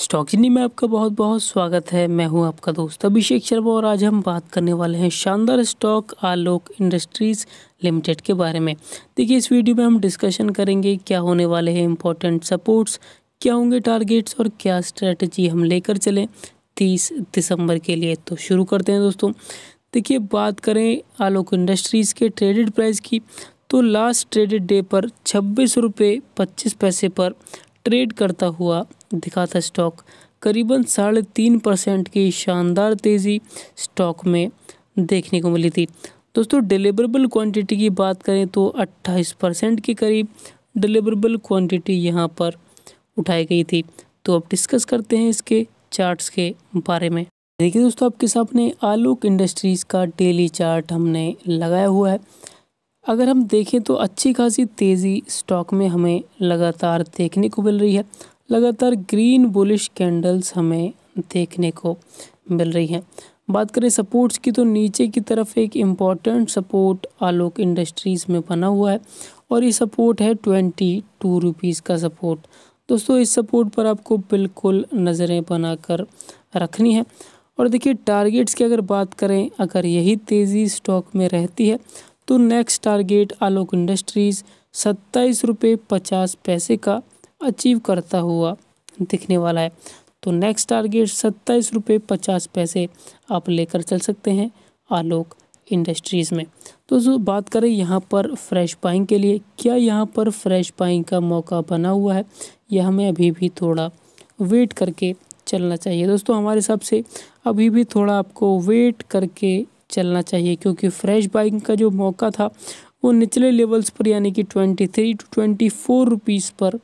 स्टॉकिनी में आपका बहुत बहुत स्वागत है मैं हूं आपका दोस्त अभिषेक शर्मा और आज हम बात करने वाले हैं शानदार स्टॉक आलोक इंडस्ट्रीज़ लिमिटेड के बारे में देखिए इस वीडियो में हम डिस्कशन करेंगे क्या होने वाले हैं इम्पोर्टेंट सपोर्ट्स क्या होंगे टारगेट्स और क्या स्ट्रेटजी हम लेकर चलें तीस दिसंबर के लिए तो शुरू करते हैं दोस्तों देखिए बात करें आलोक इंडस्ट्रीज़ के ट्रेडेड प्राइस की तो लास्ट ट्रेडेड डे पर छब्बीस रुपये पच्चीस पैसे पर ट्रेड करता हुआ दिखा था स्टॉक करीबन साढ़े तीन परसेंट की शानदार तेज़ी स्टॉक में देखने को मिली थी दोस्तों डिलीवरेबल क्वांटिटी की बात करें तो 28 परसेंट के करीब डिलीवरेबल क्वांटिटी यहाँ पर उठाई गई थी तो अब डिस्कस करते हैं इसके चार्ट्स के बारे में देखिए दोस्तों आपके सामने आलोक इंडस्ट्रीज़ का डेली चार्ट हमने लगाया हुआ है अगर हम देखें तो अच्छी खासी तेज़ी स्टॉक में हमें लगातार देखने को मिल रही है लगातार ग्रीन बुलिश कैंडल्स हमें देखने को मिल रही हैं बात करें सपोर्ट्स की तो नीचे की तरफ एक इम्पॉर्टेंट सपोर्ट आलोक इंडस्ट्रीज़ में बना हुआ है और ये सपोर्ट है ट्वेंटी टू रुपीज़ का सपोर्ट दोस्तों इस सपोर्ट पर आपको बिल्कुल नज़रें बनाकर रखनी है और देखिए टारगेट्स की अगर बात करें अगर यही तेज़ी स्टॉक में रहती है तो नेक्स्ट टारगेट आलोक इंडस्ट्रीज़ सत्ताईस रुपये पचास पैसे का अचीव करता हुआ दिखने वाला है तो नेक्स्ट टारगेट सत्ताईस रुपये पचास पैसे आप लेकर चल सकते हैं आलोक इंडस्ट्रीज़ में तो जो बात करें यहाँ पर फ्रेश पाइंग के लिए क्या यहाँ पर फ्रेश पाइंग का मौका बना हुआ है यह हमें अभी भी थोड़ा वेट करके चलना चाहिए दोस्तों हमारे हिसाब से अभी भी थोड़ा आपको वेट करके चलना चाहिए क्योंकि फ्रेश बाइंग का जो मौका था वो निचले लेवल्स पर यानी कि twenty three two twenty four rupees पर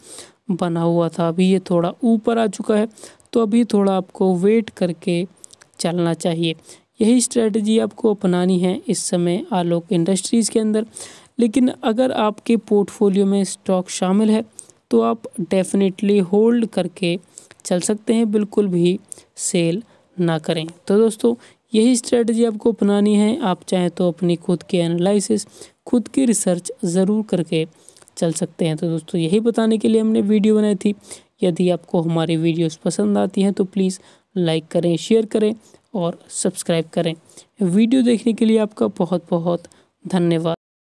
बना हुआ था अभी ये थोड़ा ऊपर आ चुका है तो अभी थोड़ा आपको वेट करके चलना चाहिए यही स्ट्रेटजी आपको अपनानी है इस समय आलोक इंडस्ट्रीज़ के अंदर लेकिन अगर आपके पोर्टफोलियो में स्टॉक शामिल है तो आप डेफिनेटली होल्ड करके चल सकते हैं बिल्कुल भी सेल ना करें तो दोस्तों यही स्ट्रेटजी आपको अपनानी है आप चाहें तो अपनी खुद के एनालिसिस खुद की रिसर्च ज़रूर करके चल सकते हैं तो दोस्तों यही बताने के लिए हमने वीडियो बनाई थी यदि आपको हमारी वीडियोस पसंद आती हैं तो प्लीज़ लाइक करें शेयर करें और सब्सक्राइब करें वीडियो देखने के लिए आपका बहुत बहुत धन्यवाद